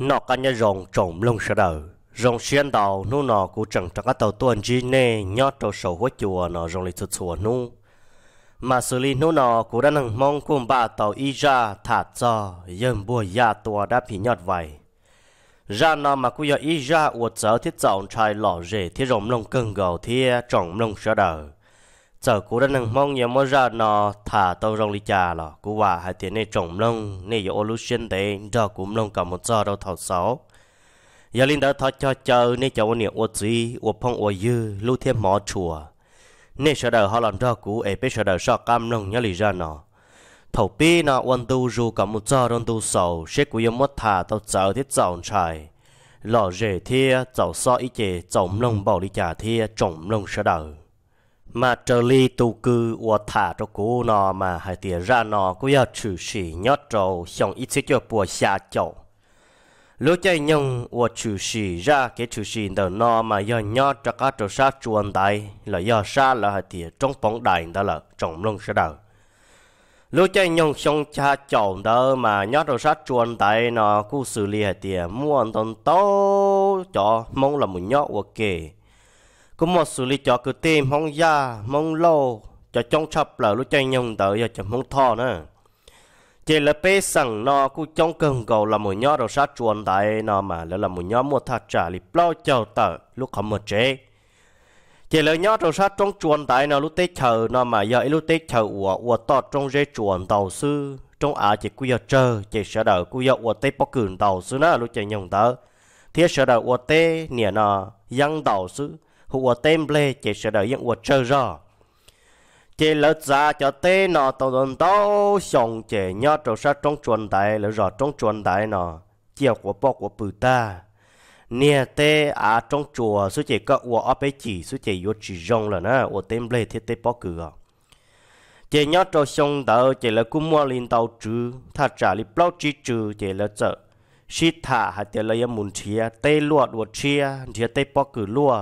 nó cả nhà rồng trộm lông sờ đầu rồng xuyên đầu nu nó cũng chẳng chẳng các tàu tuần chi nè nhót trâu sầu hối chùa nó rồng lì chuột chùa nu mà xử lý nu nó cũng đã nâng mong cùng ba tàu y ra thả cho dân bùa ya tua đã bị nhót vậy ra nó mà cũng giờ y ra uột sợ thiết trọng trai lọ rể thiết rồng lông cưng gầu thiết trọng lông sờ đầu giờ cú đã nâng mong nhớ mơ ra nó thả tàu rong lì trà lọ cú hòa hai tiếng này trồng lông này yếu lưu xuyên tế cho cú lông cả một giờ đâu thảo sáu giờ linh đã thọ cho chờ này cháu niệm ô gì ô phong ô dư lưu thêm mỏ chùa này sợ đời họ làm cho cú ấy biết sợ đời sợ cam lông nhớ lì ra nó thầu pi nó quan tu dù cả một giờ đông tu sầu sẽ cú yếu mất thả tàu giờ thiết dọn trời lọ rể thia dọn so ý chế trồng lông bảo lì trà thia trồng lông sợ đời mà trở li tu cư và thả cho cô nó mà hai tiền ra nó cũng 要 chủ sĩ nhót trâu xong ít xíu cho bùa xa chậu lúc chơi nhung và chủ sĩ ra cái chủ sĩ đó nó mà do nhót cho các trò sát chuồn đại là do xa là hai tiền trong bóng đại đó là trong lông sẽ đầu lúc chơi nhung xong cha chậu đó mà nhót trò sát chuồn đại nó cũng xử lý hai tiền muôn tồn tố cho mong là một nhót ok có một xử lý cho cứ tìm mong ya mong lâu cho trong chập là lúc chạy nhông tới giờ chậm mong thọ nữa chỉ là bê sẵn nó cũng trong cần cầu là một nhó đầu sát chuồn tại nó mà là là một nhó mua thật trả lì bao chờ tờ lúc không một chế chỉ là nhó đầu sát trong chuồn tại nó lúc tết chờ nó mà giờ lúc tết chờ ủa ủa tọt trong dây chuồn tàu sư trong á chỉ cứ giờ chờ chỉ sợ đợi cứ giờ ủa tết bóc cường tàu sư nó lúc chạy nhông tới thế sợ đợi ủa tết nè nó giăng tàu sư hùa tên ble chỉ sợ đợi những hùa trơ rõ chỉ lỡ ra cho tê nọ tàu đồn tàu xong chỉ nhớ trâu sa trong chuồn đại lỡ rõ trong chuồn đại nọ chiều của bọc của bự ta nè tê à trong chùa số chỉ có hùa ở bên chỉ số chỉ vô chỉ rong là nè hùa tên ble thiết tê bọc cửa chỉ nhớ trâu xong tàu chỉ lỡ cũng mua lên tàu trừ thà trả li bao chỉ trừ chỉ lỡ chợ ชิตาหาเจริญมุนเชียเตลวดวดเชียเทียเตปอกือลัว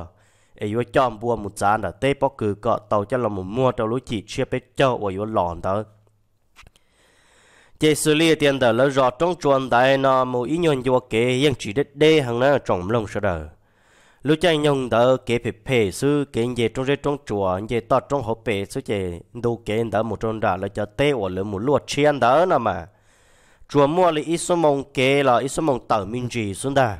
ai vô cho bùa một giàn đã tê bóc cử cọ tàu cho là một mua tàu lối chỉ chia bê châu và vô lòn đó chế xử tiền đó là rõ trong chuẩn đại nó một ý nhân vô kế yên chỉ đất đê hàng nó trồng lông sơ đời lúc chạy nhung đó kế phê phê sư kế nhẹ trong rễ trong chùa nhẹ tọt trong hộp bể sư chế đồ kế đó một trong là cho tê ở lửa một luộc chiên đó nè mà chùa mua là ít số mong kế là ít số mong tẩu minh trì xuống đó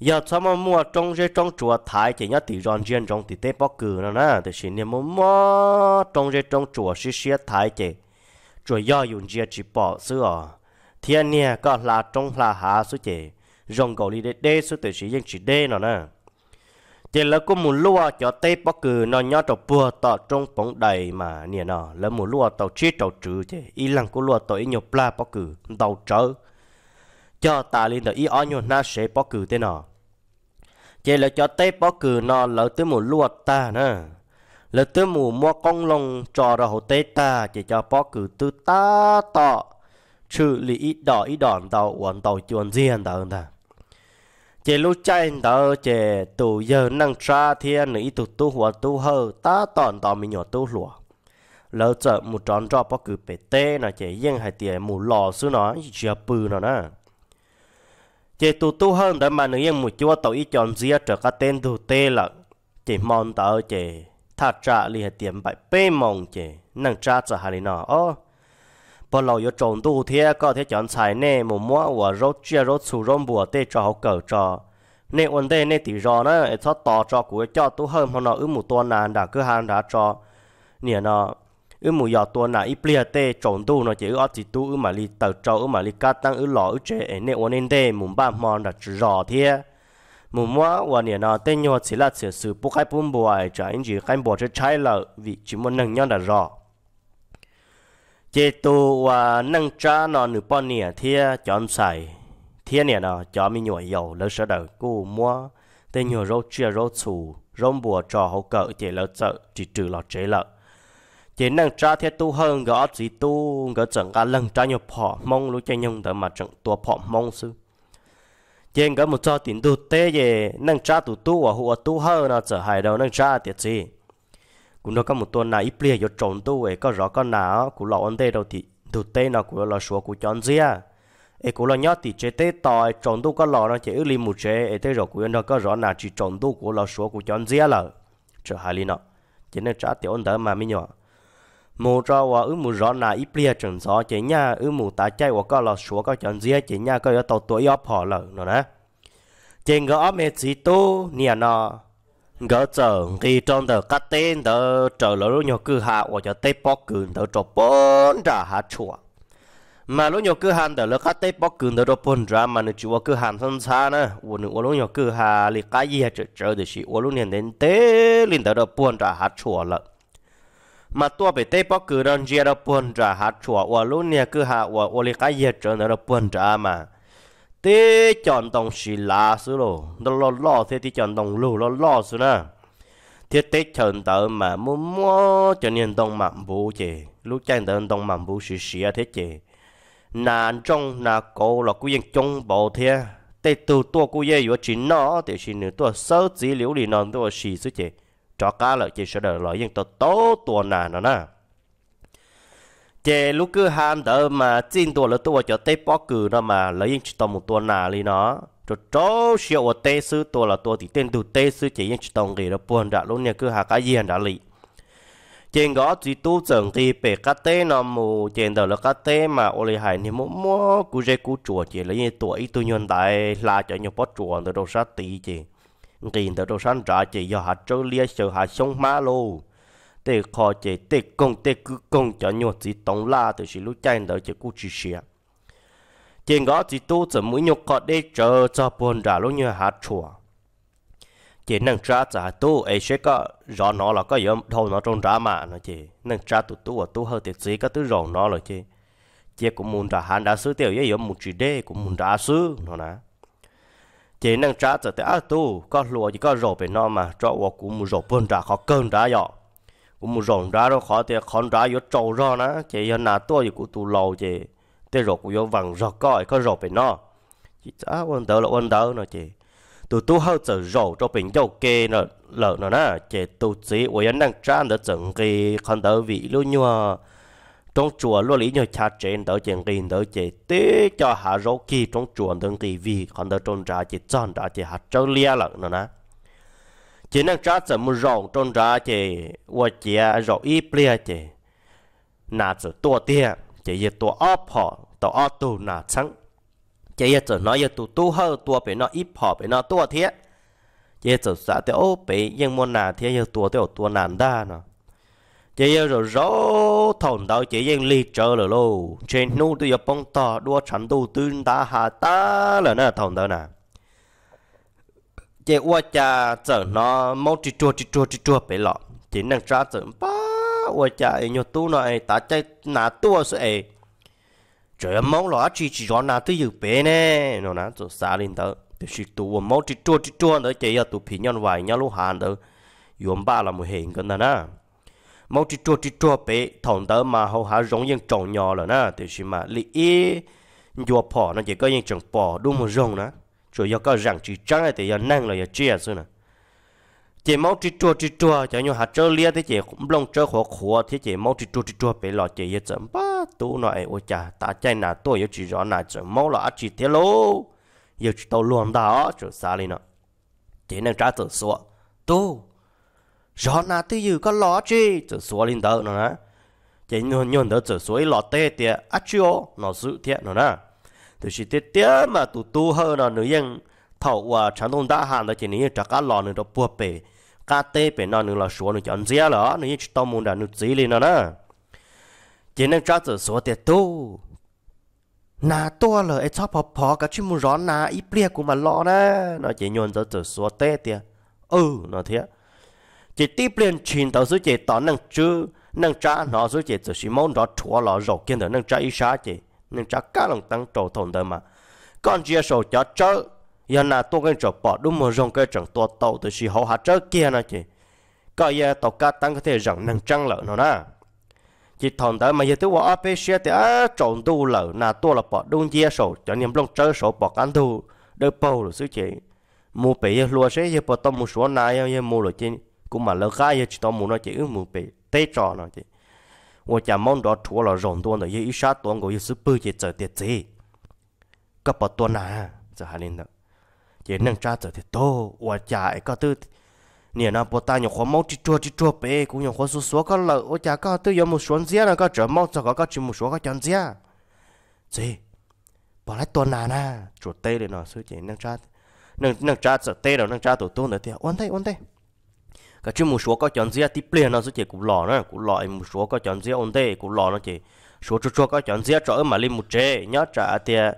giờ cho mà mua trong dây trong chùa thái chỉ nhớ tỷ ron riêng trong tỷ tế bóc cử nó nè thì xin niệm mua mua trong dây trong chùa xí xí thái chỉ chùa do dùng dây chỉ bỏ sữa thiên nè có là trong là hạ số chỉ rồng cầu đi đê đê số tự sĩ dân chỉ đê nó nè chỉ là có một lúa cho tế bóc cử nó nhớ trầu bùa tọ trong bóng đầy mà nè nó là một lúa tàu chết tàu trừ chỉ y lăng của lúa tàu nhiều pla bóc cử tàu trở cho ta lên tới ý ở nhiều na sẽ bóc cử thế nào chỉ là cho tết bỏ cử nó lỡ tới mù luộc ta nè lỡ tới mù mua con lông cho ra hồ tết ta chỉ cho bỏ cử tư ta tọ trừ lý ít đỏ ít đòn tàu uốn tàu chuồn riêng tàu ta chỉ lúc chạy tàu chỉ tụ giờ năng tra thiên nữ nữa tu tụ tu hơ ta tòn tàu mình nhỏ tu lùa lỡ chợ một tròn cho bỏ cử bể tê là chỉ riêng hai tiền mù lò xứ nó chỉ bự nó nè chỉ tu tu hơn đó mà nếu như một chúa tàu ý chọn dĩa trở các tên đủ tê là chỉ mòn tờ chỉ thà trả li hệ tiền bại bê mong chỉ năng trả cho hà li nọ ô bỏ lò yo trộn tu thế có thể chọn xài nè một mua và rốt chia rốt xù rôm bùa tê cho hậu cờ cho nè ổn tê nè tỷ rò nó thoát tò cho của cho tu hơn mà nó ứ một tuần nàn đã cứ hàng đã cho nè nó ư mù yào tua nà ít bia tê trộn tu nó chỉ ớt chỉ tu ư mà li tờ trâu ư mà li cá tăng ư lọ ư chế nè ô nên tê mùng ba mòn là chỉ rò thiê mù mua và nè nó tê nhò chỉ là chỉ sự bu khai bùm bùa ai trả anh chỉ khai bùa chơi trái lợ vì chỉ muốn nâng nhau là rõ chế tu và nâng cha nó nửa bao nè thiê chọn sài thiê nè nó chọn mi nhồi dầu lỡ sợ đời cô mua tê nhò rau chia rau sù rau bùa trò hậu cỡ chế lỡ sợ chỉ trừ lọ chế lợ chỉ năng trả thế tu hơn gỡ gì tu gỡ chẳng cả lần trả nhập họ mong lúc chơi nhung đỡ mà chẳng tua họ mong sư trên gỡ một cho tiền tu tế về năng trả tu tu và hùa tu hơn là trở hại đâu năng trả tiệt gì cũng nó có một tuần này ít bia cho trộn tu ấy có rõ con nào của lão ăn tê đâu thì tu tế nào của là số của chọn gì à ấy cũng là nhớ thì chế tế tòi trộn tu có lò nó chỉ ưu li một chế ấy tế rồi của nó có rõ nào chỉ trộn tu của là số của chọn gì à là trở hại li nọ chỉ nên trả tiền ổn mà mới nhỏ mù rõ và ứ mù rõ nà ít bia chừng rõ chế nha ứ mù tá chạy và có lọ xuống có chọn dĩa chế nha có yếu tàu tuổi yếu phò lở nó nè chế ngỡ ốm mệt gì tu nè nọ ngỡ chờ khi trong tờ cắt tên tờ trở lỡ lúc nhỏ cư hạ và cho tê bó cừ tờ trọ bốn trả hạ chùa mà lúc nhỏ cư hàn tờ lỡ cắt tê bó cừ tờ trọ bốn trả mà nó chùa cư hàn thân xa nè và nữa lúc nhỏ cư hạ lì cái gì hết chờ chờ thì chỉ và lúc nè đến tê linh tờ trọ bốn trả hạ chùa lợn mà tua bị tây bóc cửa đơn giản là buồn trả hạt chùa và luôn nè cứ hạ và và lý cái gì trở nên là buồn trả mà tê chọn đồng xì lá xứ lô nó lo lo thế thì chọn đồng lù lo lo xứ nè thế tết chọn tờ mà mua mua cho nên đồng mặn bù chè lúc chàng tờ đồng mặn bù xì xì thế chè nà trong nà cô là cô yên trong bộ thế tê từ tua cô yên vừa chín nó thì xin nữa tua sớ chỉ liễu lì nó tua xì xứ chè cho cá là chỉ sẽ đợi loại dân tộc tố tuần nà nó nè chè lúc cứ ham đỡ mà chín tuần là tuần cho tê bó cử nó mà lấy dân tộc một tuần nà đi nó cho chó siêu ở tê sư tuần là tuần thì tên tu tê sư chỉ dân tộc gì đó buồn đã luôn nha cứ hà cá yên đã lì trên đó chỉ tu trưởng thì bể cá tế nó mù trên đó là cá tế mà ô lì hải thì mua mua cú rê cú chùa chỉ lấy tuổi tu nhân đại là cho nhiều bó chùa rồi đâu sát tí chỉ tiền tờ đồ san trả chỉ do hạt trâu lia sợ hạt sông má lô tê khó chế tê công tê cứ công cho nhuột gì tổng la từ chỉ lúc chạy đỡ chỉ cú chỉ xìa trên gõ chỉ tu chỉ mũi nhục có để chờ cho buồn trả lúc như hạt chùa chỉ nâng trả trả tu ấy sẽ có rõ nó là có yếu thâu nó trong trả mà nó chỉ nâng trả tu tu và tu hơi thiệt gì có thứ rõ nó rồi chỉ chỉ cũng muốn trả hàng đã xứ tiểu với yếu một chỉ đê cũng muốn trả xứ nó nè chỉ năng trả trở tới ác tu có lúa chỉ có rổ bên nó mà cho vào cũng mua rổ bún trả khó cơn trả dọ cũng mua rổ trả nó khó thì khó trả vô trâu ra nó chỉ giờ nà tua thì cũng tu lâu chỉ tới rổ cũng vô vàng rọ coi có rổ bên nó chỉ trả quân đỡ là quân đỡ nó chỉ tu tu hơi trở rổ cho bình châu kê nó lợ nó nè chỉ tu chỉ vợ năng trả nó chuẩn cái khó đỡ vị luôn nhua trong chùa lo lý nhau cha trên đỡ chuyện gì đỡ chế tế cho hạ rau kỳ trong chùa đừng kỳ vì còn đỡ trôn ra chỉ chọn ra chỉ hạt trâu lia lợn nữa nè chỉ năng trát sẽ mu rong trôn ra chỉ qua chỉ rau ít plia chỉ nà sự tua tia chỉ giờ tua óp họ tàu óp tu nà trắng chỉ giờ chỉ nói giờ tu tu hơ tua bị nó ít họ bị nó tua thiệt chỉ giờ sợ tia ô bị nhưng muốn nà thiệt giờ tua tia tua nản đa nữa chỉ yêu rồi rõ thòng tao chỉ yên li trở rồi lô trên nu tôi nhập bông to đua chẳng tu tương ta hà ta là nè thòng tao nè chỉ qua cha chở nó mau chỉ chua chỉ chua chỉ chua bị lọ chỉ năng ra chở ba qua cha nhiều tu nói ta chạy nà tua sẽ trời mong lọ chỉ chỉ rõ nà tôi dự bé nè nó nà chỗ xa lên tới thì chỉ tu mau chỉ chua chỉ chua nữa chỉ yêu tu phi nhân vài nhau lúc hàn tới yếm ba là một hình cái nè mỗi chỉ chua chỉ chua bé thằng đó mà hầu há giống như trồng nhỏ rồi na thì xí mà lì ý dùa bỏ nó chỉ có những trồng bỏ đúng một rồng na chủ yếu có rằng chỉ trắng thì giờ năng là giờ chia xưa nè chỉ máu chỉ chua chỉ chua cho nhau hạt trơ lia thế chỉ cũng lông chơi khó khó thế chỉ mỗi chỉ chua chỉ chua bé lọ chỉ giờ chấm ba tú nói ôi cha ta chạy nà tôi giờ chỉ rõ nà chấm máu là chỉ thế lô giờ chỉ tàu luồng đó chỗ xa lên nè chỉ nên trả tự số tu rõ na tư dư có lọ chứ tự số linh tớ nó nè chỉ nhon nhon tớ tự số lọ tê tiệt ắt à, chưa nó dự thiệt nó nè từ chỉ tiệt tiệt mà tụ tu hơn nó nữa yên thầu và chẳng đông đã hàng đó chỉ nếu trả cá lọ nữa đó bùa bể cá tê bể nó nữa là số nữa chọn dễ lọ nữa chỉ tao muốn đã nữa dễ lên nó nè chỉ nên trả tự số tiệt tu na to là ấy cho phò phò cả chứ muốn rõ na ít bia của mà lọ nè nó chỉ nhon tớ tự số tê tiệt ừ nó thiệt chỉ tiếp liên truyền tàu số chỉ tỏ năng chứ năng trả nó số chỉ chỉ mong đó chúa lọ rổ kiên được năng trả ý sa chỉ năng trả cá lòng tăng trổ thôn đời mà còn chia sổ cho chớ giờ là tôi cái chỗ bỏ đúng một rong cái chẳng to tàu từ chỉ hậu hạ chớ kia nè chỉ có giờ tàu cá tăng có thể rằng năng trăng lợ nó nè chỉ thằng đó mà giờ tôi vào áp xe thì á trộn tu lợ là tôi là bỏ đúng chia sổ cho niềm lòng chơi sổ bỏ cán tu đỡ bầu rồi chứ chị mua bể lúa sẽ giờ bỏ tôm một số nai giờ mua rồi chứ cũng mà lỡ cái chỉ tao muốn nó chỉ muốn bị tê trò nó chỉ 我家忙着除了人多呢，也一下多我也是不去走的贼，个不多难，这还领导，也能抓走的多。我家一个都，你那不打你活猫去捉去捉呗，姑娘活是说个了，我家个都要么双子那个这猫这个个就么说个讲子呀，贼，本来多难呐，捉对了呢，所以能抓，能能抓走对了，能抓到多呢的，完蛋完蛋。cái chuyện một số có chọn dễ thì plei nó sẽ chỉ cũng lò nó cũng lò một số có chọn dễ ổn đây cũng lò nó chỉ số chút số có chọn dễ cho mà lên một chế nhớ trả tiền à,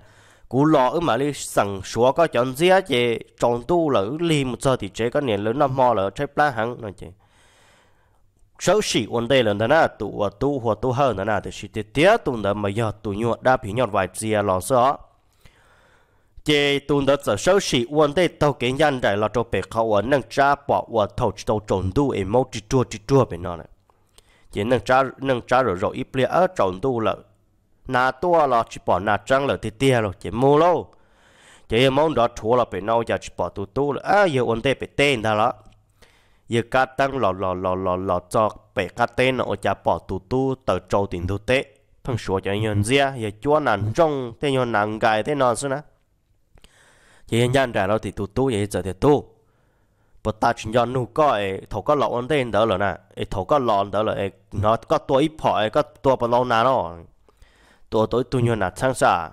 cú lò ở mà đi sẵn số có chọn dễ chỉ tròn tu là li một giờ thì chế có nền lớn năm mò là trái lá hẳn nó chỉ sáu sĩ ổn đây là nè tụ à, tu hoặc tu hơn nè thì chỉ tiết tiết tụ nè mà giờ tụ nhọ đã bị nhọ vài giờ lò sợ chế tuân đó giờ sau khi quân đây tàu kiến nhân đại là cho bề khẩu ở nâng cha bỏ và thầu tàu trộn đu em mau chỉ chua chỉ chua bên nó này chế nâng cha nâng cha rồi rồi ít bia ở trộn đu là na tua là chỉ bỏ na trăng là tiệt tiệt rồi chế mua lâu chế mong đó thua là bên nào giờ chỉ bỏ tu tu là à giờ quân đây bị tên đó là giờ cá tăng lò lò lò lò lò cho bề cá tên nó giờ bỏ tu tu tàu trộn tiền tu tệ thằng số cho nhân gì giờ chúa nản trong thế nhân nặng gai thế nào xí na chỉ nhận ra nó thì tụ tu vậy giờ thì tu bữa ta chỉ nhận nụ có ấy có lọ ăn tên đỡ rồi nè ấy thầu có lọ đỡ rồi nó có tuổi phò ấy có tuổi bao lâu nào tuổi tuổi tu tụ nhiều nạt sang xa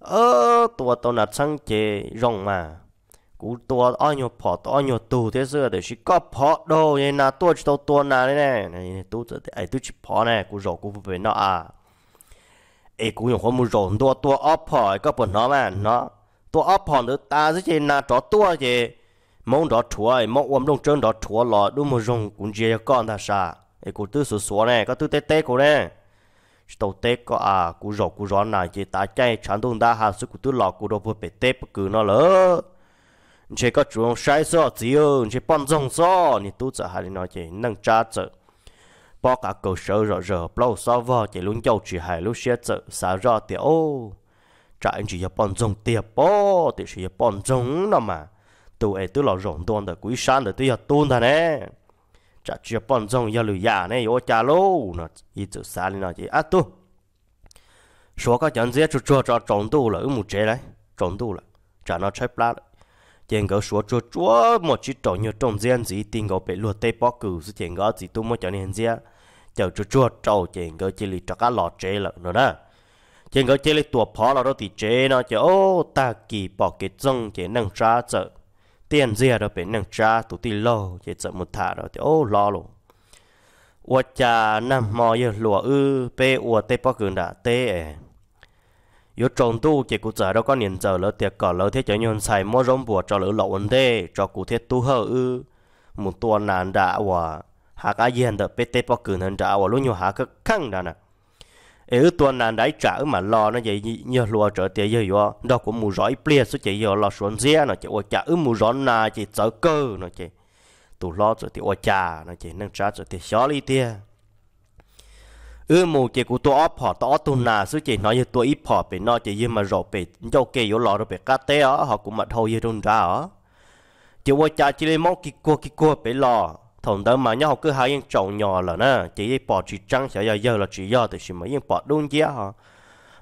ơ tua tao nạt sang chế rong mà cú tuổi ao nhiều phò ao nhiều tu thế xưa thì chỉ có phò đâu vậy nà tuổi chỉ tao tua này đấy nè tụ ấy tụ chỉ phò nè cú rổ cú về nó à ấy cú dùng hôm mua rổ tuổi tuổi ao phò ấy có bọn nó mà nó ตัวอ้อผ่อนหรือตาสิเจนาจอตัวเจมองดอถัวไอ้มองอวมลงเจิงดอถัวหล่อดูมอรงกุญเจียก้อนตาชาไอ้กูตื้อสุดสวนเนี่ยก็ตื้อเต้ๆกูเนี่ยตัวเต้ก็อ่ะกูรอกูร้อนหน่อยเจตาใจฉันต้องด่าหาสุกูตื้อหลอกกูโดนพูดไปเต้ปกือนั่นเหรอเชก็จวงใช้ซอเจียวเชป้อนจงซอนี่ตู้จะหาเลยน้อยเจนั่งจ้าเจอ包甲狗手热热，包沙发，这轮叫起海路写着啥热的哦。anh chỉ giờ bọn rồng tiệp bó thì chỉ giờ bọn rồng nó mà tụi em tụ lò rồng tuôn tới quý san tới tụi giờ tuôn thà nè chạy chỉ bọn rồng giờ lười giả nè ô cha lô nó ít chữ xa lên nó chỉ à tu số các chẳng dễ chú chú cho trộn tu là ở một chế đấy trộn tu là chả nó chép lá tiền gỡ số chú chú một chỉ trộn như trộn dễ gì tiền gỡ bị lừa tê bó cừu số tiền gỡ gì tu mới cho nên dễ chờ chú chú trộn tiền gỡ chỉ lì cho cá lọt chế là nó đó chỉ có chơi lấy tua phá là đó thì chế nó chứ ô ta kỳ bỏ cái rong chế nâng trả chợ tiền gì đó phải nâng trả tụi tì lô chế chợ một thả đó thì ô lo luôn ủa cha nằm mò giờ lùa ư bê ủa tê bỏ cường đã tê yo trồng tu chỉ cụ giờ đó có niệm giờ lỡ tiệc cỏ lỡ thế chở nhon xài mua rong bùa cho lỡ lậu vấn đề cho cụ thế tu hơ ư một tuần nàn đã hòa hạ cá yên đợt pt bóc cử nàn đã hòa luôn nhiều hạ cái khăng đã nè ở tua nà đáy trả mà lo nó vậy nhờ lo trở tiền giờ yo đó cũng mù rói plea số chị yo lo xuống xe nó chị ô trả ở mù rõ nà chị sợ cơ nó chị tụ lo rồi thì ô trả nó chị nâng trả rồi thì xó đi tia ư mù chị của tôi óp họ tỏ tu nà số chị nói như tôi ít họ về nó chị như mà rồi về cho kê yo lo rồi về cá té họ cũng mật hầu như đun ra ó chị ô trả chị lấy móc kia cua kia cua về lo thằng đó mà nhau cứ hai yên trộn nhỏ là nè chỉ bỏ chỉ trăng sẽ giờ là chỉ giờ thì chỉ mới yên bỏ đun giá hả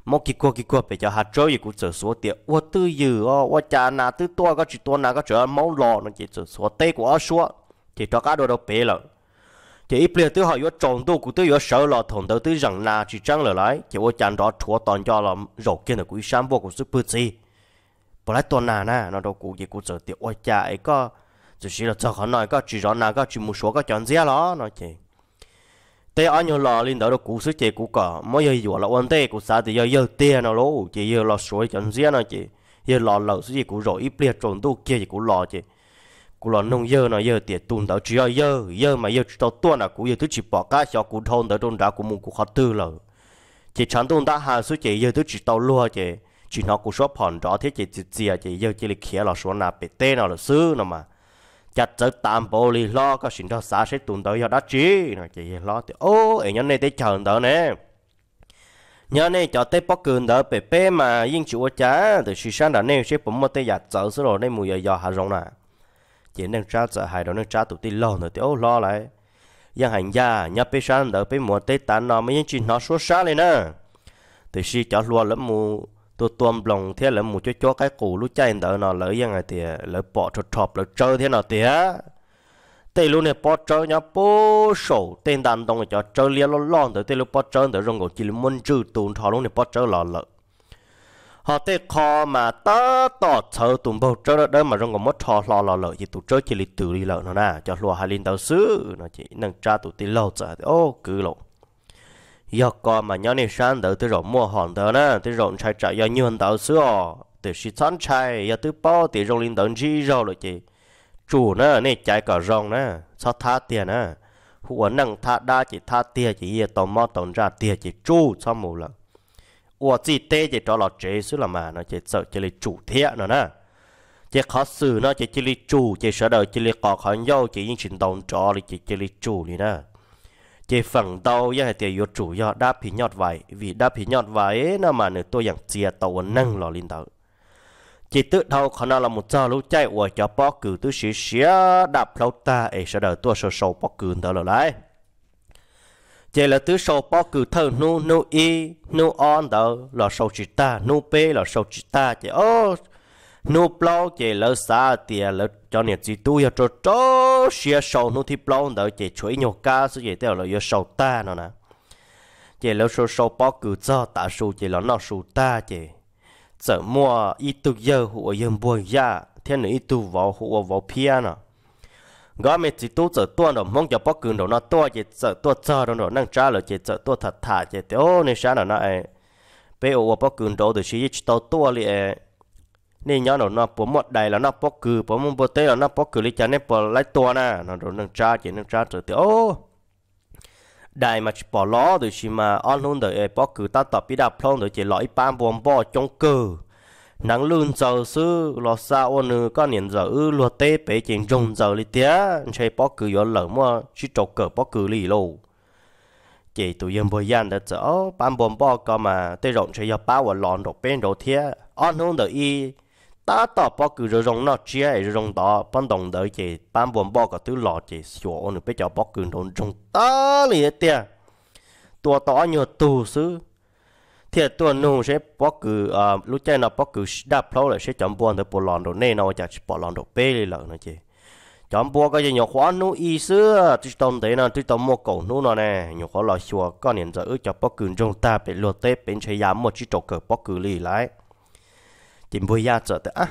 một kỳ qua kỳ qua bây giờ hạt trâu gì cũng trở số tiền ô tư dư ô ô cha nà tư to có chỉ to nà có trở máu lò nó chỉ trở số tê của ô số chỉ cho cá đồ đâu bể lợ chỉ ít bây tư họ yếu trộn đồ cũng tư yếu sợ là thằng đó tư rằng nà chỉ trăng là lại chỉ ô cha đó chúa toàn cho là rổ kia là quý sam vô cũng sức bự gì bỏ lại to na nà nó đâu cũng gì cũng trở tiền ô cha ấy có 只是了做好那个只让那个只没说个讲解了那去。对俺有老领导的故事结果个，没有有了问题，故啥子要有点了喽，就有了说讲解那去，有老老师也故容易变中毒，结果老去。กูหลอนนุ่งเยอะนะเยอะเตี๋ยตุนเดาจีเยอะเยอะมาเยอะตัวตัวนะกูเยอะทุจีบอกก้าชอกูทนเดาโดนด่ากูมุงกูขัดตื้อเลยจีฉันตุนตาหาสุจีเยอะทุจีตัวลัวเจจีนอกูชอบผ่อนรอเทจีจีเจียจีเยอะจีเลยเขียหลอสวนนาเป็ดเต้นหลอซื้อนะมา chặt chở tạm bộ lì lo có chuyện đó xa sẽ tụn tới do đã chi nó chỉ lo thì ô ấy nhân này tới chờ đó nè nhớ này cho tới bóc cường đỡ bể bể mà yên chịu quá chả từ suy sang đã nêu sẽ bấm một tay giặt chở số rồi nên mùi giờ giờ hà rong nè chỉ nên trả chở hai đó nên trả tụi tin lo nữa thì ô lo lại yên hành gia nhớ bể sang đỡ bể mùa tết tạm nó mới yên chỉ nó số xa lên nè từ suy cho luôn lắm mù tôi tuôn lòng thế là một cho cho cái cũ lúc chạy đỡ nó lỡ ยังไง thì lỡ bỏ trọt trọt lỡ chơi thế nào thì á tây luôn này bỏ chơi nhá bố sổ tên đàn đông cho chơi liên lo lo tới thì lúc bỏ chơi tới rong cổ chỉ muốn trừ tụn thọ luôn này bỏ chơi lò lỡ họ tê kho mà tớ tỏ chờ tụm bầu chơi đó, đó mà rong còn mất thọ lò lò lỡ chỉ tụ chơi chỉ là tự đi lỡ nó nè cho lùa hai linh tàu xứ nó chỉ nâng tra tụ tê lâu chờ ô cứ lộn giờ còn mà nhớ nên sáng tới tôi rồi mua hàng tới nè tôi rồi chạy chạy giờ nhiều hơn tới xưa từ sĩ chán chạy giờ tôi bỏ thì rồi lên tới gì rồi rồi chị chủ nè nên chạy cả rong nè sao tha tiền nè hùa năng tha đa chỉ tha tiền chỉ giờ tò mò tòn ra tiền chỉ chu sao mù lắm ủa chỉ tê chỉ cho lọt chế xứ là mà nó chỉ sợ chỉ là chủ thiện nữa nè chỉ khó xử nó chỉ chỉ là chủ chỉ sợ đời chỉ là có khó nhau chỉ những chuyện đồng trò là chỉ chỉ là chủ này nè chỉ phần tàu ya hệ tiền chủ ya đáp phí nhọt vải vì đáp phí nhọt vải nó mà nữa tôi dạng chia tàu nâng lò linh tàu chỉ tự thâu khả năng là một giờ lúc chạy của cho bó cử tư sĩ xía đạp lâu ta ấy sẽ đợi tôi sâu sâu bó cử đó lại chỉ là tứ sâu bó cử thơ nu nu y nu on đó là sâu chỉ ta nu p là sâu chỉ ta chỉ ô nu plau chỉ là xa tiền là cho nên chỉ tu ya cho cho xia sầu nó thì plon đỡ chỉ chuối nhiều ca sự gì theo là ya sầu ta nó nè chỉ là số sầu bao cử cho ta sầu chỉ là nó sầu ta chỉ sợ mua ít tu giờ hộ yên buồn ya thiên nữa ít tu vào hộ vào pia nè gõ mẹ chỉ tu sợ tua nó mong cho bao cử nó nó tua chỉ sợ tua cho nó nó năng trả lời chỉ sợ tua thật thà chỉ theo nên sao nó này bây giờ bao cử đó thì chỉ cho tua liền นี่ย้อนหนูนอปวดหมดใดแล้วนอปกือปวดมุมปวดเตะแล้วนอปกือลิจานี่ปวดไล่ตัวน่ะนอนหนูนังจ้าเจนังจ้าเจอเตโอ้ได้มาปอล้อโดยชิมาอ้อนนุ่นโดยเอปกือตาตอบพิดาพลงโดยเจลอยปามบวมบ่อจงเกือนังลื่นเจอซื้อลอซาอ้วนนึก็เหนียนเจออื้อลัวเตะเป๋เจงจงเจอลิเตี้ยใช้ปกือย้อนเหล่อมั่วชิจกเกิดปกือลีโล chị tụi dân bồi dân đã chỗ bán bom bò cơ mà tới rộng sẽ do bao và lòn đột bên đột thia on hôn đợi y ta tỏ bỏ cử rồi rong nó chia ấy rong đó bắn đồng đợi chị ban buồn bỏ cả thứ lọ chị sủa ôn được bây giờ bỏ cử đồn rong ta liền tia tua tỏ nhiều tù sư thiệt tua nung sẽ bỏ cử, à lúc chơi nó bỏ cử đa pro là sẽ chấm buồn tới bỏ lòn đồ nè nó chả bỏ lòn đồ bê đi lợn nó chị chấm buồn cái gì nhỏ khóa nu y xưa tôi tông thế nào tôi tông mua cổ nu nó nè nhỏ khóa lò sủa con hiện giờ cho bỏ cử rong ta bị lột tép bên chơi yám một chiếc trộn cờ bỏ cử lì lại chỉ bôi da trở tới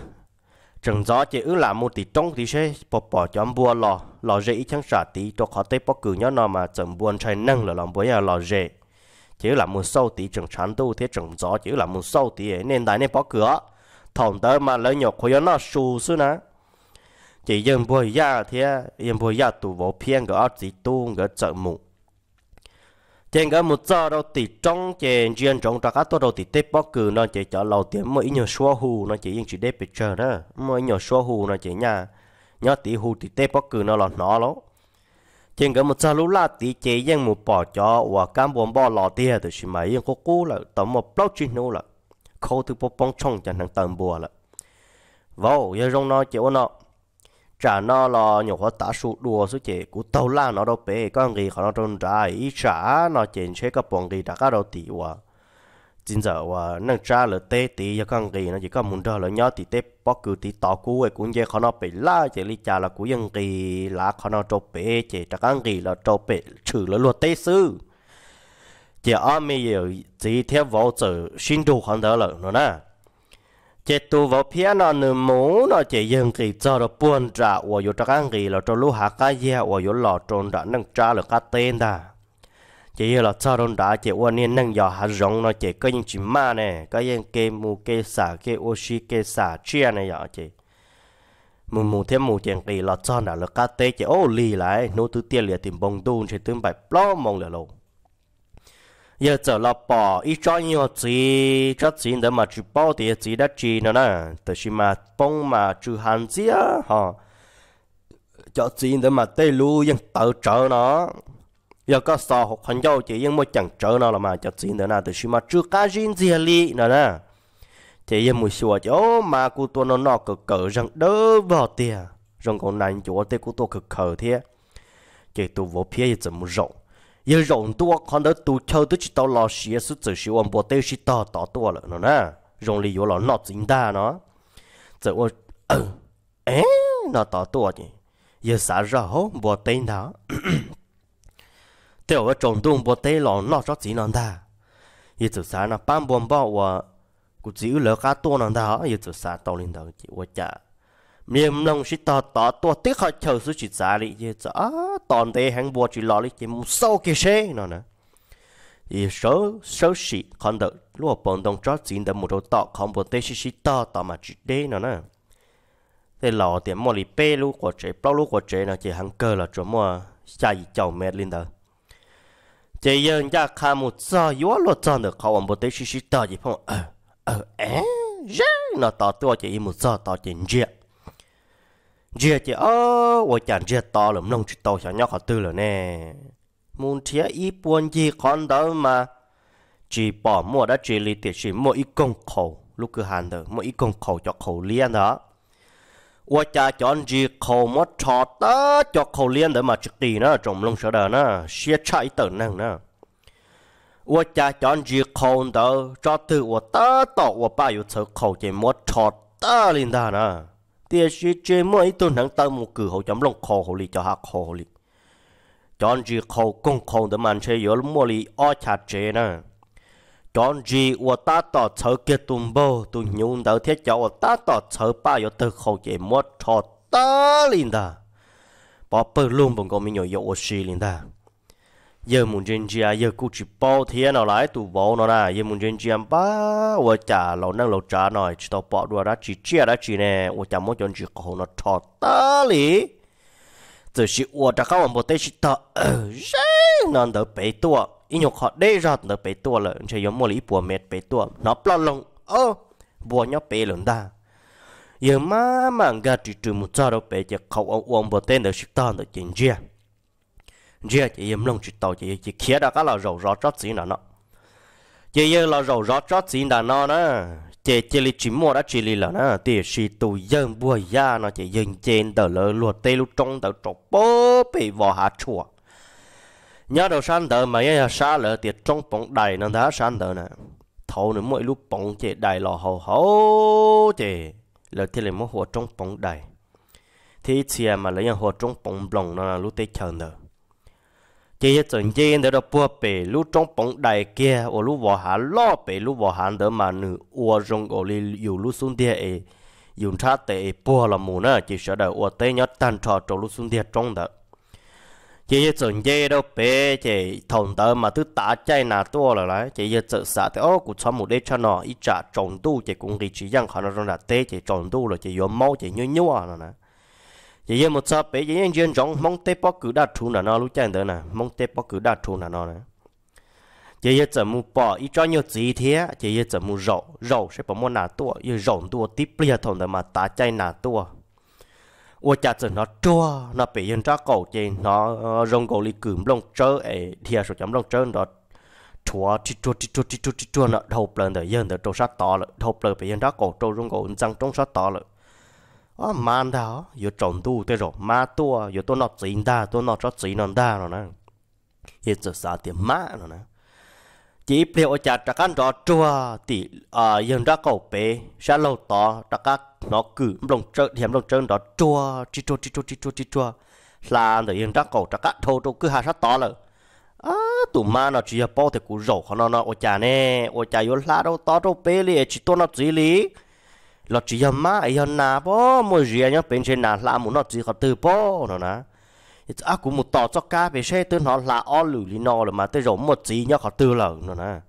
chẳng gió chỉ ứ là một tỷ trong thì sẽ bỏ bỏ cho bùa lò lò dễ chẳng sợ tí cho khó tê bỏ cử nhớ nó mà chẳng buồn chạy nâng là làm bùa nhà lò dễ chỉ là một sâu tí chẳng chán tu thế chẳng gió chỉ là một sâu tí nên đại nên bỏ cửa thòng tới mà lấy nhọc của nó sù xứ nè chỉ dân bùa da thế dân bùa da tụ vô phiền gỡ chỉ tu gỡ trợ mù trên cái một giờ đâu thì trong chè riêng trong ra cá tôi đâu thì tết bóc cử nó chỉ cho lâu tiếng mỗi nhiều xóa hù nó chỉ riêng chỉ đẹp bị chờ đó mỗi nhiều xóa hù nó chỉ nhà nhớ tí hù thì tết bóc cử nó là nó lắm trên cái một giờ lú la tí chế riêng một bỏ cho và cam buồn bỏ lò tia thì chỉ mấy có cú là tầm một bao chín nô là khâu thứ bông trong chẳng thằng tầm bùa là vô vâng, giờ rong nó chỉ chịu nó trả nó lo nhổ hoa tá sụ đùa số chế cú tàu la nó đâu bé con gì khó nó trôn trả ý trả nó chèn chế các bọn gì đã cá đầu tỷ quá chính giờ và nâng trả là tê tỷ cho con gì nó chỉ có muốn đỡ là nhớ tỷ tê bóc cử tỷ tỏ cú ấy cũng dễ khó nó bị la chế lý trả là cú dân gì là khó nó trâu bé chế trả con gì là trâu bé trừ là luật tê sư chế ở Mỹ giờ chỉ theo vô trợ xin đủ khó đỡ là nó nè chế tu vào phía nó nửa mũ nó chỉ dân kỳ cho nó buồn trả và vô cho các là cho lũ hạ cá dê và vô lọ trôn đã nâng trả được cá tên ta chỉ là cho đồn đã chỉ uốn nên nâng giò hạ rộng nó chỉ có những chuyện ma nè có những cái mù cái xả cái ô xi cái xả chia này giờ chỉ mù mù thêm mù chuyện kỳ là cho đã là cá tê chỉ ô lì lại nô tứ tiền liền tìm bông đun chỉ tướng bài plo mong là lâu giờ trở là bỏ ít cho nhiều gì cho gì nữa mà chỉ bao tiền gì đã gì nữa nè từ khi mà bông mà chú hàn gì á họ cho gì nữa mà tây lu vẫn tự trợ nó giờ có sò hoặc hành chỉ vẫn mà chẳng trợ nó là mà cho gì nữa nè từ khi mà chú cá gì gì li nữa nè thì giờ mùi sủa chỗ mà cô tôi nó nó cực cỡ rằng đỡ vào tiền rằng còn nành chỗ tây cụ tôi cực cỡ thế chỉ tôi vô phía giờ một rộng giờ rộng tua con đó tu châu tức tao lo xí sự tự xí ông bố tê xí tao tao tua lợ nó nè rộng lý yếu là nó chính ta nó giờ ô ừ ế nó tao tua gì, giờ xả ra hố bố tê nó tiêu ở trồng tung bố tê lọ nó rất chỉ nó ta giờ tự xả nó bám bom bao và cũng chỉ lỡ cá tua nó ta giờ tự xả tao lên đầu chỉ ô chả miền nông chỉ tỏ tỏ tua tiếc họ chờ sự chỉ giá đi chứ chả toàn thế hàng bộ chỉ lo đi chứ một sâu kia xe nó nè thì số số sĩ còn được lúc bọn đông chót chín được một đầu tọ không bọn tê chỉ chỉ tỏ tỏ mà chỉ đế nó nè thế lò tiền mua lì bê lúc của chế bao lúc của chế nó chỉ hàng cơ là chỗ mua chạy chào mẹ lên đó chỉ yên ra khá một giờ yếu lo chọn được không bọn tê chỉ chỉ tỏ gì không ờ ờ é nó tỏ tua chỉ một giờ tỏ chỉ riêng giờ chỉ ơ vợ chàng giờ to lắm nông chỉ to chẳng nhau khó tư là nè muốn thiệt ý buồn gì con đó mà chỉ bỏ mua đã chỉ lý tiền chỉ mua ít công khẩu lúc cứ hàn đó mua ít công khẩu cho khẩu liền đó vợ cha chọn gì khẩu mất trọt ta cho khẩu liền để mà trực tì nó trồng lông sợ đó nó xia chạy tử năng nó vợ cha chọn gì khẩu đó cho từ vợ ta tỏ vợ ba yêu sợ khẩu chỉ mất trọt ta liền đó nó tia sĩ chế mỗi tôi nắng tao một cử hộ chấm lòng khổ hộ lì cho hạ khổ hộ lì chọn gì khổ công khổ để màn chơi yếu mua lì o chặt chế nè chọn gì và ta tỏ chớ kia tùm bô tụi nhung đầu thiết cho và ta tỏ chớ ba yếu từ khổ chế mua trò ta linh ta bỏ bơ luôn bằng con mình nhỏ yếu ô xì linh ta giờ muốn trên chia giờ cũng chỉ bao thiên nào lại tụ bao nó nè giờ muốn trên chia ba và trả lẩu năng lẩu trả nồi chỉ tao bỏ đùa ra chỉ chia ra chỉ nè và trả muốn chuyện chỉ có nó thọ ta lý từ chỉ và trả các ông bộ tây chỉ ta rất non đỡ bể tua ý nhục họ đây ra đỡ bể tua rồi, chỉ giống một lý bùa mệt bể tua nó bao lông, ơ bùa nhóc bể lớn ta giờ má mà gạt chỉ trừ một giờ đâu bể chỉ khẩu ông ông bộ tên đỡ chỉ ta đỡ chuyện chia giờ chỉ em lông chỉ tàu chỉ chỉ khía đã cá là rầu rõ chót gì nữa nó chỉ giờ là rầu rõ chót gì nữa nó nè chỉ chỉ li chỉ mua đã chỉ li là nó thì chỉ tụ dân bùa ya nó chỉ dân trên tờ lỡ luộc tê lúc trong tờ trộn bố bị vò hạ chùa nhớ đầu sáng tờ mấy xa à, lỡ thì trong bóng đầy nó đã sáng tờ nè thầu nữa mỗi lúc bóng chỉ đầy lò hầu hầu chỉ lỡ thì lại mua hồ trong bóng đầy thì chè mà lấy hồ trong bóng lòng nó là lúc tê chờ nữa chỉ cho chuẩn để đó bùa bể lú trong bóng đại kia ở lú vỏ hà lo bể lú vỏ hà đỡ mà nữ ua rong ở lì dù lú xuống địa ấy dùng cha tệ bùa là mù nữa chỉ sợ đời ua tê nhớ tan trò trò lú xuống địa trong đó chỉ cho chuẩn chỉ đó bể chỉ thòng tớ mà thứ tả chạy nà tua là lại chỉ cho sợ sợ thế ô cũng xóa một đế cho nó ít trả trồng tu chỉ cũng kỳ chỉ rằng họ nó trong là tê chỉ trồng tu là chỉ yếm máu chỉ nhớ nhua à nè vậy giờ một sao bé vậy anh dân trong mong tế bóc cử đa thu nà nó lúc chân đó nè mong tế bóc cử đa thu nà nó nè vậy giờ chấm mu bỏ ít cho nhiều gì thế vậy giờ chấm mu rậu rậu sẽ bỏ mua nà tua giờ rậu tua tiếp bia thằng đó mà ta chay nà tua ua chả chấm nó chua nó bị dân cho cầu trên nó ờ, rong cầu li cử lông trơ ấy thia số chấm lông trơ đó chua chua chua chua chua chua nó thâu lên đời dân đời trâu sát to rồi thâu lên bé dân cho cầu trâu rong cầu răng trong sát to rồi ở màn đó yo trộn tu rồi ma tua yo tôi nọ chín ta tôi nọ cho chín non ta rồi nè hiện giờ sao tiền má rồi nè chỉ biểu ở nhà trắc ăn đó chua thì à ờ, yên ra cầu bé xa lâu to trắc các nó cứ đồng trơn hiểm đồng trơn đó chua chỉ chua chỉ chua chỉ chua chỉ chua là để yên ra cầu trắc các thâu đâu cứ hà sát to rồi à tụ ma nó chỉ bao thì cũng rổ nó nó ở nhà nè ở nhà yo la đâu to đâu bé liền chỉ to nó chỉ lý lo chỉ cho má ấy cho nà bó mua gì nhá bên trên nà là muốn nó chỉ có từ bó nó nà à cũng một tỏ cho cá về xe tôi nó là o lử lý nó rồi mà tôi rộng một chỉ nhá có từ lở nó nà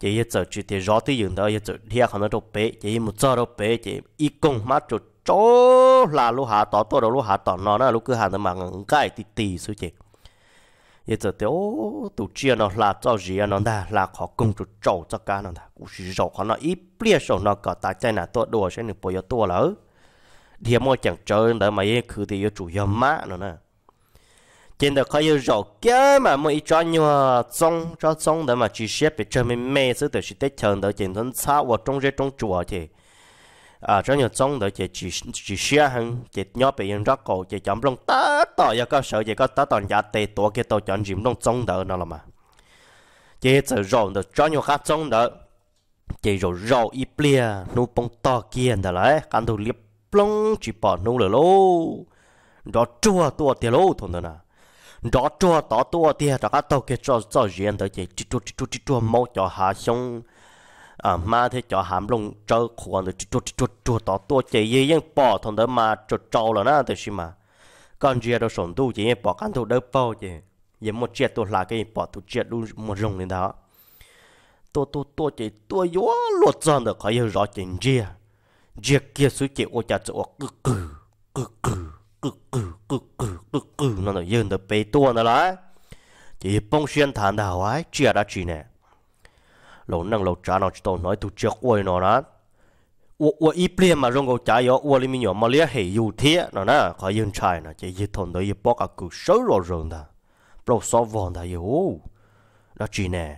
chỉ giờ giờ chỉ thì rõ tôi dừng đó giờ thia không nó đâu bé chỉ một giờ đâu bé chỉ ít công má chỗ chỗ là lúa hạ tỏ tôi đâu lúa hạ tỏ nó nà lúc cứ hàng mà ngang cái tì tì suy chỉ 也这的哦，都这了拉造热了的，拉好公主找这干了的，故事绕好那一别手那个大家那多多些你不要多了，天莫讲真的嘛，也可得要主要慢了呢。见到可以绕干嘛，莫一转哟，中这中的嘛，只是别这么每次都是得强的，见成差我中这中主要去。à rất nhiều trong đó chỉ chỉ chỉ xe hơn chỉ nhỏ bị nhân rất cổ chỉ chọn luôn tất tỏ giờ có sợ chỉ có tất toàn giá tệ tổ cái tổ chọn chìm lòng trong đó nó là mà chỉ chỉ rồi được cho nhiều khác trong đó chỉ rồi rồi ít bia nụ bông to kia đó lại căn thủ liệp lòng chỉ bỏ nụ lửa lô đó chua tua tiền lô thằng đó nè đó chua tỏ tua tiền đó các tàu cái cho cho riêng đó chỉ chua chua chua chua mau cho hạ xong à mà thế cho hàm lông trâu khuôn được chút chút chút tỏ tua chỉ gì yên bỏ thằng đó mà chút trâu là nó thì mà con gì đâu sống tu chỉ bỏ cán thủ đâu bao chứ yên một chiếc tôi là cái bỏ thủ chiếc luôn một rồng lên đó tôi tôi tôi chỉ tôi gió lột giòn được khỏi rõ chuyện gì gì kia suy chỉ ô chặt chỗ cứ cứ cứ cứ cứ cứ cứ cứ cứ cứ nó là yên được bị tua nó lại chỉ bông xuyên thản đào ấy chia ra chỉ nè lâu năng lâu trả nó chỉ tao nói tụ chết quay nó nè ủa ủa ít liền mà rong gấu trả yo ủa li mi nhỏ mà lia hệ dù thế nó nè khỏi yên trai nè chỉ yên thôn đấy bỏ cả cửa sổ rồi rồi nè bro so vòn đã yo nó chỉ nè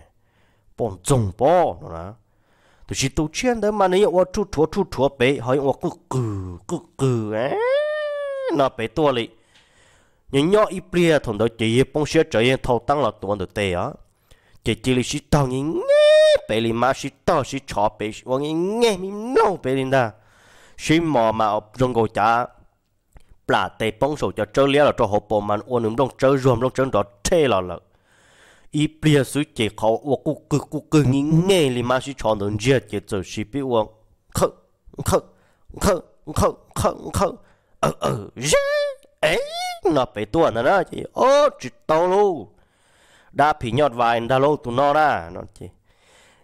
bọn trông bỏ nó nè tụ chỉ tụ chiến đấy mà này ủa chú chúa chú chúa bé hỏi ủa cứ cứ cứ cứ á nó bé tua lì nhưng nhỏ ít liền thôn đấy chỉ yên bông xe trở yên thâu tăng là tuần được tệ á ah chỉ chỉ là chỉ nghe nghe bề lì mà chỉ tao chỉ chọ bề nghe nghe mình lâu bề lì đó chỉ mò mà ở trong cổ chả là tê bông sổ chơi lia là cho bộ mà uống nấm trong chơi rùm trong chơi đó thế là lợ ý bia suy chỉ khó uống cụ cụ cụ cụ nghe nghe lì mà chỉ chọn đường giết chỉ chơi chỉ biết uống khờ khờ khờ khờ khờ khờ ờ ờ ấy nó phải tuần nữa đó chị ô chỉ tao đã phí nhọt vài đã lâu tụ nó ra nó chỉ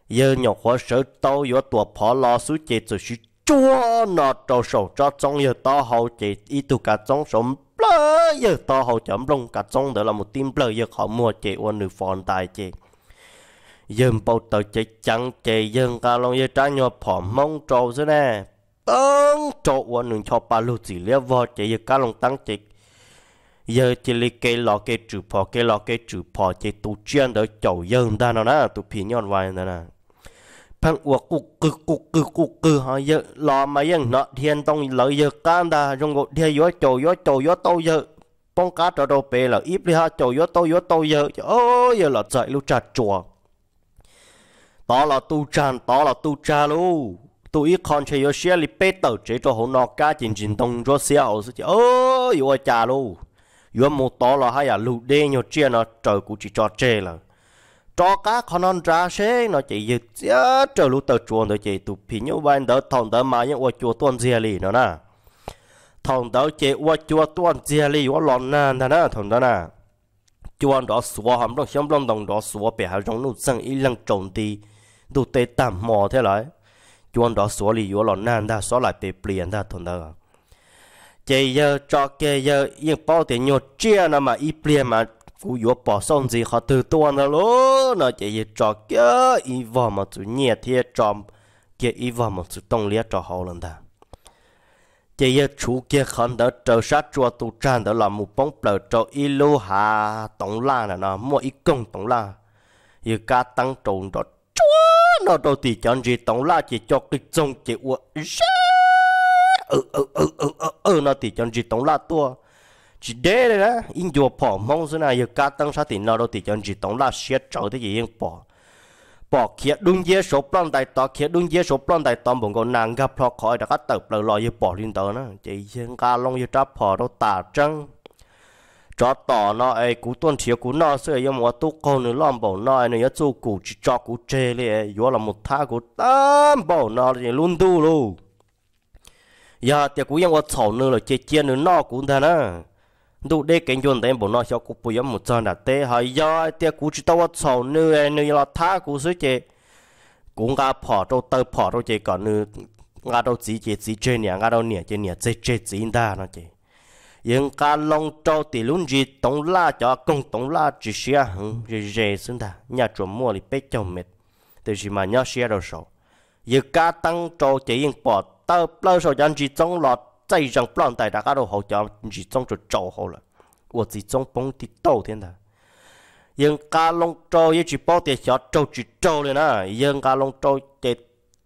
giờ nhỏ khó sợ tao yếu tụ phó lo sú chế rồi suy chua, nó trâu sầu cho trong giờ to hậu chế ý tụ cả trong sống bơ giờ to hậu chấm lông cả trong đó là một tim bơ giờ họ mua chế uốn được phòn tài chế giờ bầu tờ chế chẳng chế giờ cả lòng giờ trái nhỏ phỏ mong trâu thế nè tăng trâu uốn nữ cho ba lô chỉ lia vò chế giờ cả lòng tăng chế giờ chỉ lấy cái lọ cái chữ phò cái lọ cái chữ phò chỉ tu chuyên để chầu dân ta nó nè tu phí nhon vài nè nè phăng uo cụ cự cụ cự cụ cự họ giờ lọ mà dân nọ thiên tông lợi giờ can ta trong ngộ thiên gió chầu gió chầu gió tâu giờ bông cá trò đầu bể là ít đi ha chầu gió tâu gió tâu giờ ô giờ là dậy lúc chặt chùa đó là tu chân đó là tu trà luôn ít con chơi yo xe li bê tờ chế cho hồ nọ cá chín chín tông cho xe ô ô yo cha luôn yo mo to là hay là lu đê nhờ chia nó trời cũng chỉ cho chê là cho cá con non ra xế nó chỉ dự chết trời lũ tờ chuồn rồi chỉ tụ phí nhau bên đỡ thằng đỡ mà những quả chùa tuôn dìa lì nó nè thằng đỡ chỉ quả chùa tuôn dìa lì ô lòn nè thằng nè thòng đỡ nè chuan đó xóa hầm trong xem lòng đồng đó xóa bẻ hào trong nút sang y lăng trồng đi đủ tê tạm mò thế lại chuan đó xóa lì yếu lòn nè ta xóa lại bề bìa ta thằng đó à chế giờ cho kê giờ yên bảo tiền nhiều chia nó mà ít plea mà cú yếu bỏ xong gì họ từ tua nó lố nó chế giờ cho kia ít vào mà chú nhẹ thì tròn kia ít vào mà chú tông lia cho họ lần ta chế giờ chú kia khẩn đỡ trở sát cho tu trang đỡ làm một bóng bờ cho ít lô hà tổng la là nó mua ít công tổng la như cá tăng trộn đó chúa nó đầu thì chọn gì tổng la chỉ cho cái trông chỉ uổng ừ ừ ừ ừ ừ ừ nó thì chọn chỉ tổng là tua chỉ để đấy đó in chùa bỏ mong số này cá tăng sao thì nó đâu thì chọn chỉ tổng là xe chở thì gì in bỏ bỏ kia đúng giờ số plan đại tọ kia đúng giờ số plan đại tọ bọn con nàng gặp lo khỏi đã cắt tập lời lo giờ bỏ lên tờ nó chỉ riêng cá long giờ tráp bỏ đâu tả trăng cho tỏ nó ấy cú tuân thiếu cú nó sẽ yêu mua tu câu nữa làm bảo nó ấy nữa chú cú chỉ cho cú chơi liền yếu là một tháng cú tam bảo nó thì luôn đủ luôn giờ tiệc cũng yên qua sầu nữa rồi, chia chia nữa nó cũng thế nè, đủ để cái chuyện đấy bọn nó cho cũng bây giờ một trận đặt dạ, thế, hay giờ tiệc cũng chỉ tao qua sầu nữa nữa là thà cũng suy chế cũng cả bỏ đâu tơ bỏ đâu chế còn nữa ngã đâu chỉ chơi chỉ chơi nè ngã đâu nè chơi nè chơi chơi chỉ ta nó chế nhưng cả long trâu thì luôn gì tổng la cho công tổng la chỉ xe hứng rề rề xứng ta nhà chuột mua thì bé chồng mệt từ gì mà nhớ xe đâu sầu giờ cả tăng trâu chỉ yên bỏ tao bao giờ nhận chỉ trong là dây rằng plan tại đã cả đồ hậu cho chỉ trong chỗ trâu hậu là 我只中蹦的豆天的，人家弄粥也只包点小粥只粥了呢，人家弄粥的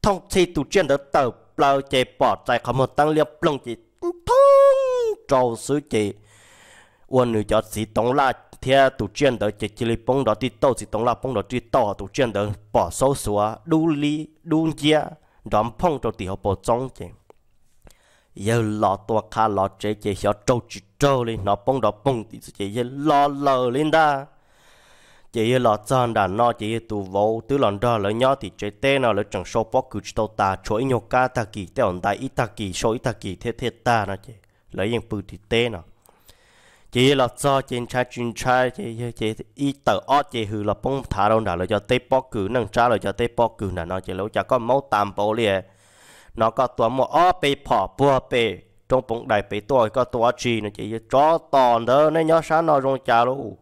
通吃都见得豆包的包在他们当了弄的通粥水的，我女叫只懂啦。thế tụ chuyện đó chỉ chỉ lấy bông đó thì tàu chỉ tông là bông đó thì tàu tụ chuyện đó bỏ sâu xóa đu li đu chia đón phong trâu thì họ bỏ trong chứ giờ lọ tua kha lọ chế chế họ trâu chỉ trâu lên nó bông đó bông thì chế giờ lọ lờ lên đa chế giờ lọ chân đã nó chế giờ tù vô tứ lần đó lỡ nhó thì chế tê nó lỡ chẳng số bó cứ tàu ta chuỗi nhau ca ta kỳ tê ổn ta ít ta kỳ số ít ta kỳ thế thế ta nó chế lỡ yên bự thì tê nó chỉ là do trên trai chuyên trai chỉ chỉ ít tờ ở chỉ hư là bông thả đâu đã là cho tê bó cử nâng trả là cho tê bó cử là nó chỉ lâu cho có máu tạm bộ liền nó có tua một ở bề phò bùa bề trong bông đại bề tôi có tua chi nó chỉ cho tòn đó nó nhớ sáng nó rong trả lâu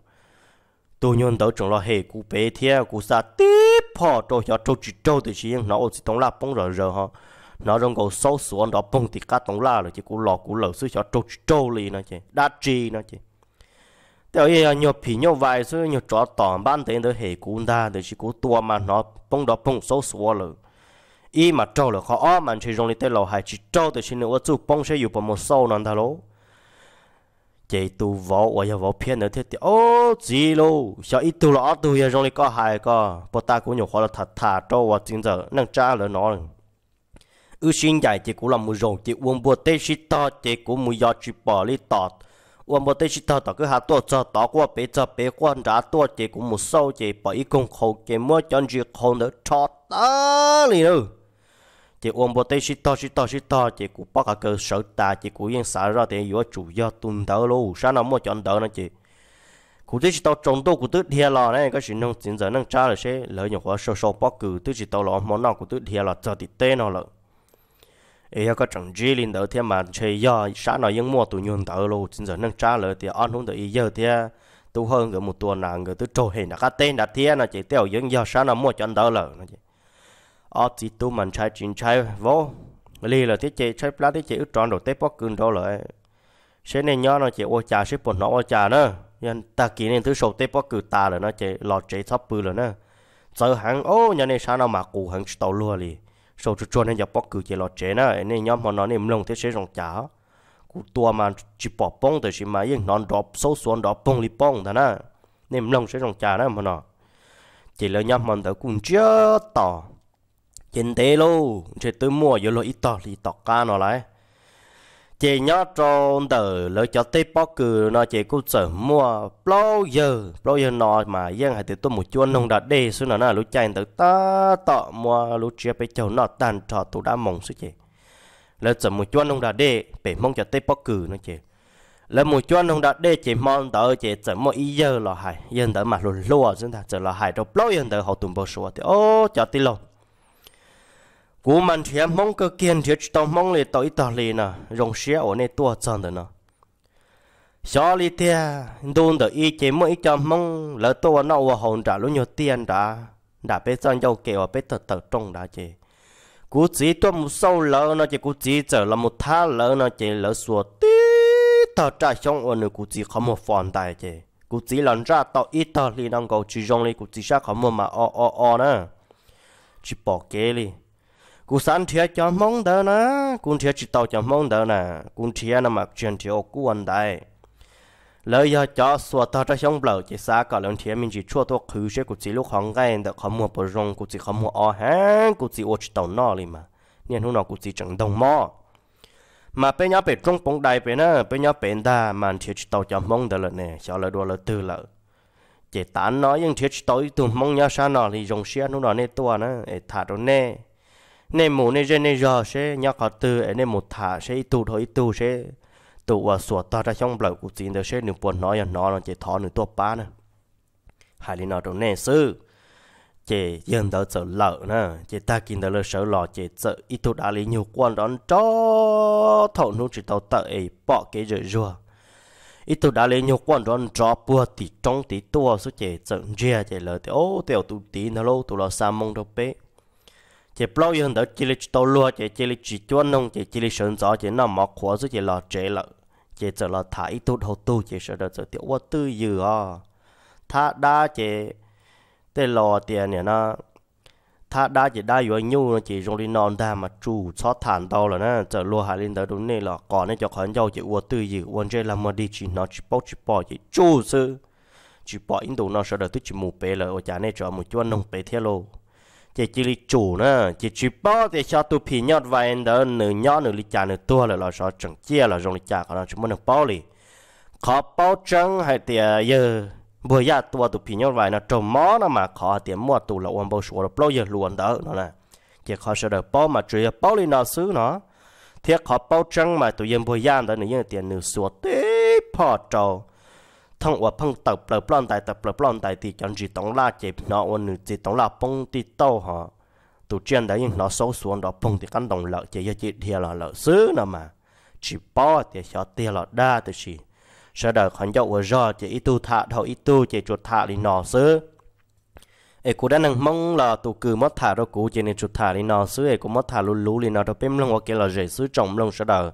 tôi nhớ đầu trong là hệ cú bề thiệt cú sa tê phò cho cho trâu chỉ trâu thì chỉ nó chỉ tông là bông rồi rồi ha nó trong cầu sâu xuống đó bông thì cá tông la rồi chỉ cú lò cú lở xứ cho trâu trâu liền nó chỉ đa chi nó chỉ tao yêu nhiều phi nhiều vài số nhiều trò tỏng ban tên tới hệ cú ta để chỉ cú tua mà nó bông đó bông số số rồi y mà trâu là khó ó mà chỉ dùng để tới lầu hay chỉ trâu để chỉ nữa chú bông sẽ dùng một số nó ta lố chỉ tu võ và giờ võ 偏 nữa thế thì ô gì lô sao ít tu lọ tu giờ dùng để có hại có bộ ta cũng nhiều khó là thật thà trâu và chính giờ năng trả lời nó ư xin dạy chỉ cũng làm một rồng chỉ uống bùa tê chỉ to chỉ cũng một giọt chỉ bỏ đi tọt 我冇得知道大家下多做打過俾就俾關打多謝佢冇收謝俾公好嘅冇將住看到錯得你咯。thì ông bố tây shit to shit to shit to thì cụ bắt cơ sở ta thì cụ yên xả ra thì yếu chủ yếu tuần đầu lô sáng năm mua chọn đầu nó chị cụ tây to trồng đô cụ tước thiệt là này có chuyện nông chính giờ nông cha là sẽ lợi nhuận hóa sâu sâu bắt cử tước chỉ to là món nào cụ tước thiệt là cho thì tê nó lợi ấy có chẳng chỉ linh đầu thiên mà chơi do xã nó những mua tụ nhung tàu luôn chính giờ nâng trả lời thì ăn hôm tới giờ thế tu hơn cái một tuần nào người tôi trồi hình là cái tên đặt thế là chỉ tiêu những do xã nó mua cho anh tàu lờ nó chỉ ở chỉ tu mình chơi chuyện chơi vô lì là thế chế chơi plá thế chế ước tròn đồ tết bóc cưng đó lại sẽ nên nhớ nó chỉ ô trà sẽ bột nó ô trà nữa nên ta kỹ nên thứ sầu tết bóc cử ta là nó chỉ lọt chế thấp bự là nữa giờ hàng ô nhà này xã nó mà cụ hàng tàu luôn liền sau chú cho nên giờ bóc cử chỉ lo chế na nên nhóm họ nói nên lông thế sẽ rong chả cụ tua mà chỉ bỏ bông tới chỉ mà yên non đọp sâu xuống đọp bông li bông thế na nên lông sẽ rong chả na mà nó chỉ là nhóm họ tới cùng chưa tỏ trên thế lô trên tới mua giờ lo ít tỏ li tỏ ca nó lại chị nhớ cho từ lỡ cho tiếp bó cử nó chị cũng sợ mua bao giờ bao giờ nó mà dân hay từ tôi một chuôn nông đã đi xuống nó là lúc chạy từ ta tọ mua lúc chia bé cháu nó tàn trò tụ đã mong xuống chị lỡ sợ một chuôn nông đã đi bể mong cho tiếp bó cử nó chị lỡ một chuôn nông đã đi chị mong tới chị sợ mua ý giờ là hại dân tới mà luôn lùa chúng ta sợ là hại đâu bao giờ tới họ tụm bao số thì ô cho tí lòng cú mình thì mong cơ kiên thiệt tao mong lì tới ít tao lì nè rong xé ở nơi tua chân đó nè xó lì tia đun được ít chỉ mỗi cho mong lỡ tua nó vào hồn trả luôn nhiều tiền đã đã biết chân dâu kẹo biết thật thật trong đã chị cú chỉ tua một sâu lỡ nó chỉ cú chỉ trở là một thá lỡ nó chỉ lỡ xua tí tao trả xong ở nơi cú chỉ không một phần tài chị cú chỉ lần ra tao ít tao lì đang cầu chỉ rong lì cú chỉ sẽ không một mà o o o nè chỉ bỏ kế lì กูสันเทียจะมองเดินนะกูเทียจิตโตจะมองเดินนะกูเทียนมักเชียนเทียวกูอันได้เลยอยากจอสวดทอดช่องเปล่าจีสาก่อนเทียมินจีชั่วตัวคือเชื่อกูจิลูกของไงแต่ขมัวปรงกูจิขมัวออแห้งกูจิโอจิตานอเลยมา เนี่ยหนูนอกูจิจังดงมอ มาเป็นยาเป็ดจงปงได้ไปนะเป็นยาเป็นดามันเทียจิตเอาจะมองเดินเนี่ยชาวเลยดูเลยตื่นเลยเจตานน้อยยังเทียจิตเอาตุ่มมองยาชาหนอเลยยงเชียนหน่นอในตัวนะเอถาดเนี่ย nên mù nên rên nên rò sẽ nhau khó từ nên một thả sẽ tu thôi tu sẽ tu và sửa ta ra trong lời của chính đó sẽ nửa buồn nói là nó là chỉ thọ nửa tua ba nè hai lý nó trong nền sư chỉ dân đó sợ lợ nè chỉ ta kinh đó sợ lọ chỉ sợ ít tu đã lý nhiều quan đón cho thọ nu chỉ tàu tợ ấy bỏ cái rửa rùa ít tu đã lấy nhiều quan đón cho bùa thì trong thì tua số chỉ sợ ria chỉ lợ thì ô tiểu tu tí nó lâu tu lo sa mong đâu bé chỉ bao nhiêu đó chỉ là tàu lúa chỉ chỉ là chỉ cho nông chỉ chỉ là sơn gió chỉ nằm mọc khóa rồi chỉ là chế là chỉ chỉ là thả ít tốt hậu tu chỉ sợ đó chỉ tiêu quá tư dư à thả đa chỉ tê lò tiền này nó thà đa chỉ đa vừa nhu nó chỉ dùng đi non đa mà chủ xót thản tàu là nó chỉ lúa hải linh đó đúng nè là còn này cho khẩn dầu chỉ quá tư dư quan chế là mà đi chỉ nó chỉ bao chỉ bỏ chỉ chủ sư chỉ bỏ in đủ nó sợ đó tôi chỉ mù bể là ở nhà này cho một chút nông bể theo luôn chỉ chỉ li chủ nữa chỉ chỉ bao thì cho tụ phi nhót vài em đó nửa nhỏ nửa li cha nửa tua là lo sợ chẳng chia là dùng li cha còn chúng muốn được bao li khó bao chẳng hay thì giờ bữa giờ tua tụ phi nhót vài nó trồng mó nó mà khó thì mua tụ là ôm bao số là bao giờ luôn đỡ nó nè chỉ khó sợ được bao mà chỉ bao li nó xứ nó thiệt khó bao chẳng mà tụ yên bữa giờ đỡ nửa yên tiền nửa số tế phò trâu thằng qua phong tập bờ plon tại tập bờ plon tại thì chọn gì tổng la chế nó ôn nữ gì tổng la bông ti tô họ tụ trên đấy nhưng nó xấu xuống đó bông thì cắn đồng lợn chế cho chị thì là lợn xứ nữa mà chỉ bỏ thì cho tiền là đa thì chỉ sau đợi khán giả của do chỉ ít tu thả thầu ít tu chỉ chuột thả thì nó xứ ấy cô đã năng mong là tụ cử mất thả đâu cũng chỉ nên chuột thả thì nó xứ ấy cô mất thả luôn lú thì nó đâu bém lông hoặc kia là rể xứ trồng lông sau đợi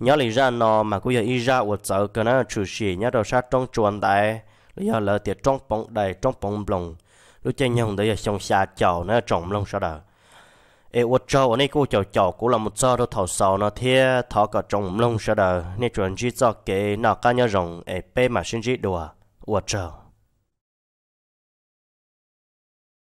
nhớ lý ra nó mà cũng giờ ý ra của cháu cái nó chủ sĩ nhớ đầu sát trong chuồn đại lý do là tiệt trong bóng đầy trong bóng lồng lúc chơi nhông đấy là xong xa chảo nó trồng lông sao đó ê ô châu ở đây cô chảo chảo cũng là một sao đồ thầu sầu nó thế thọ cả trồng lông sao đó nên chuẩn chỉ cho cái nào cá nhớ rồng ê bê mà sinh chỉ đùa ô châu